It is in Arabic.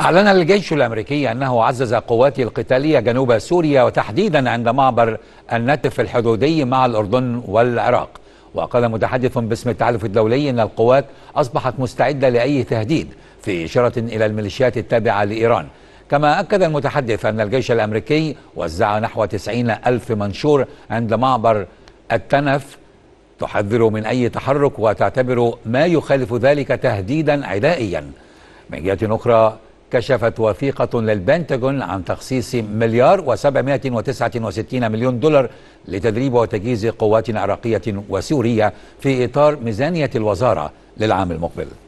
أعلن الجيش الأمريكي أنه عزز قواته القتالية جنوب سوريا وتحديدا عند معبر النتف الحدودي مع الأردن والعراق وقال متحدث باسم التحالف الدولي أن القوات أصبحت مستعدة لأي تهديد في إشارة إلى الميليشيات التابعة لإيران كما أكد المتحدث أن الجيش الأمريكي وزع نحو 90 ألف منشور عند معبر التنف تحذر من أي تحرك وتعتبر ما يخالف ذلك تهديدا عدائيا من جهة أخرى كشفت وثيقة للبنتاغون عن تخصيص مليار و769 مليون دولار لتدريب وتجهيز قوات عراقية وسورية في إطار ميزانية الوزارة للعام المقبل